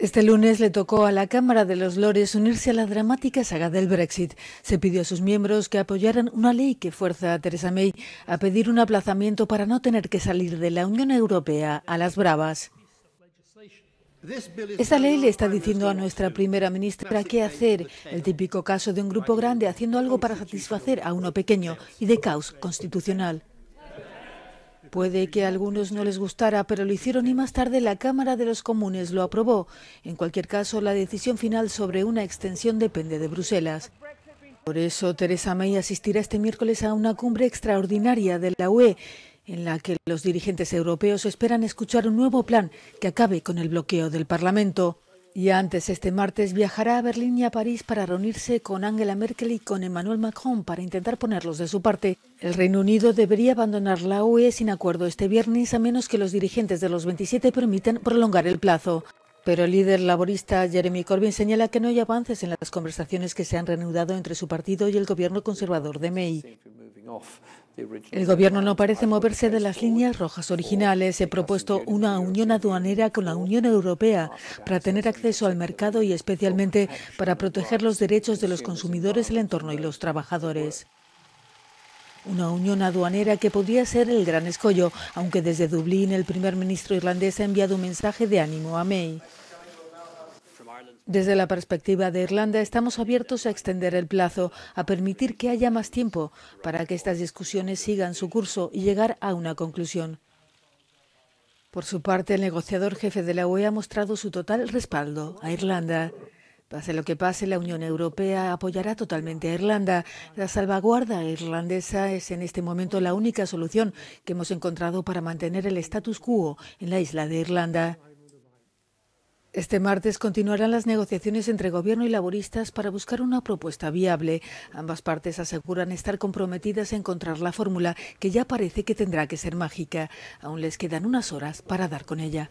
Este lunes le tocó a la Cámara de los Lores unirse a la dramática saga del Brexit. Se pidió a sus miembros que apoyaran una ley que fuerza a Theresa May a pedir un aplazamiento para no tener que salir de la Unión Europea a las bravas. Esta ley le está diciendo a nuestra primera ministra qué hacer, el típico caso de un grupo grande haciendo algo para satisfacer a uno pequeño y de caos constitucional. Puede que a algunos no les gustara, pero lo hicieron y más tarde la Cámara de los Comunes lo aprobó. En cualquier caso, la decisión final sobre una extensión depende de Bruselas. Por eso, Teresa May asistirá este miércoles a una cumbre extraordinaria de la UE, en la que los dirigentes europeos esperan escuchar un nuevo plan que acabe con el bloqueo del Parlamento. Y antes, este martes, viajará a Berlín y a París para reunirse con Angela Merkel y con Emmanuel Macron para intentar ponerlos de su parte. El Reino Unido debería abandonar la UE sin acuerdo este viernes a menos que los dirigentes de los 27 permitan prolongar el plazo. Pero el líder laborista Jeremy Corbyn señala que no hay avances en las conversaciones que se han reanudado entre su partido y el gobierno conservador de May. El gobierno no parece moverse de las líneas rojas originales. He propuesto una unión aduanera con la Unión Europea para tener acceso al mercado y especialmente para proteger los derechos de los consumidores, el entorno y los trabajadores. Una unión aduanera que podría ser el gran escollo, aunque desde Dublín el primer ministro irlandés ha enviado un mensaje de ánimo a May. Desde la perspectiva de Irlanda, estamos abiertos a extender el plazo, a permitir que haya más tiempo para que estas discusiones sigan su curso y llegar a una conclusión. Por su parte, el negociador jefe de la UE ha mostrado su total respaldo a Irlanda. Pase lo que pase, la Unión Europea apoyará totalmente a Irlanda. La salvaguarda irlandesa es en este momento la única solución que hemos encontrado para mantener el status quo en la isla de Irlanda. Este martes continuarán las negociaciones entre Gobierno y laboristas para buscar una propuesta viable. Ambas partes aseguran estar comprometidas a encontrar la fórmula que ya parece que tendrá que ser mágica. Aún les quedan unas horas para dar con ella.